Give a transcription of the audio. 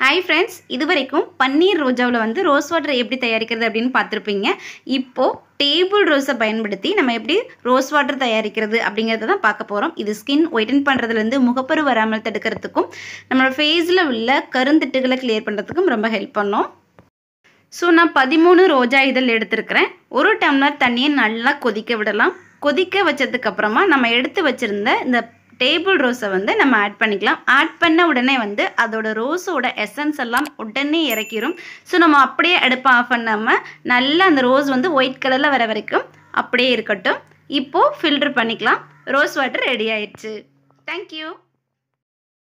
hi friends இது வரைக்கும் பன்னீர் ரோஜாவில் வந்து ரோஸ் வாட்டர் எப்படி தயாரிக்கிறது அப்படின்னு பார்த்துருப்பீங்க இப்போது டேபிள் ரோஸை பயன்படுத்தி நம்ம எப்படி ரோஸ் வாட்டர் தயாரிக்கிறது அப்படிங்கிறத தான் பார்க்க போகிறோம் இது ஸ்கின் ஒயிட்டன் பண்ணுறதுலேருந்து முகப்பரு வராமல் தடுக்கிறதுக்கும் நம்மளோட ஃபேஸில் உள்ள கருந்திட்டுகளை கிளியர் பண்ணுறதுக்கும் ரொம்ப ஹெல்ப் பண்ணோம் ஸோ நான் பதிமூணு ரோஜா இதழ் எடுத்திருக்கிறேன் ஒரு டம்ளர் தண்ணியை நல்லா கொதிக்க விடலாம் கொதிக்க வச்சதுக்கப்புறமா நம்ம எடுத்து வச்சுருந்த இந்த டேபிள் ரோஸை வந்து நம்ம ஆட் பண்ணிக்கலாம் ஆட் பண்ண உடனே வந்து அதோட ரோஸோட எசன்ஸ் எல்லாம் உடனே இறக்கிடும் ஸோ நம்ம அப்படியே அடுப்பை ஆஃப் பண்ணாமல் நல்லா அந்த ரோஸ் வந்து ஒயிட் கலரில் வர வரைக்கும் அப்படியே இருக்கட்டும் இப்போது ஃபில்ட்ரு பண்ணிக்கலாம் ரோஸ் வாட்டர் ரெடி ஆயிடுச்சு தேங்க்யூ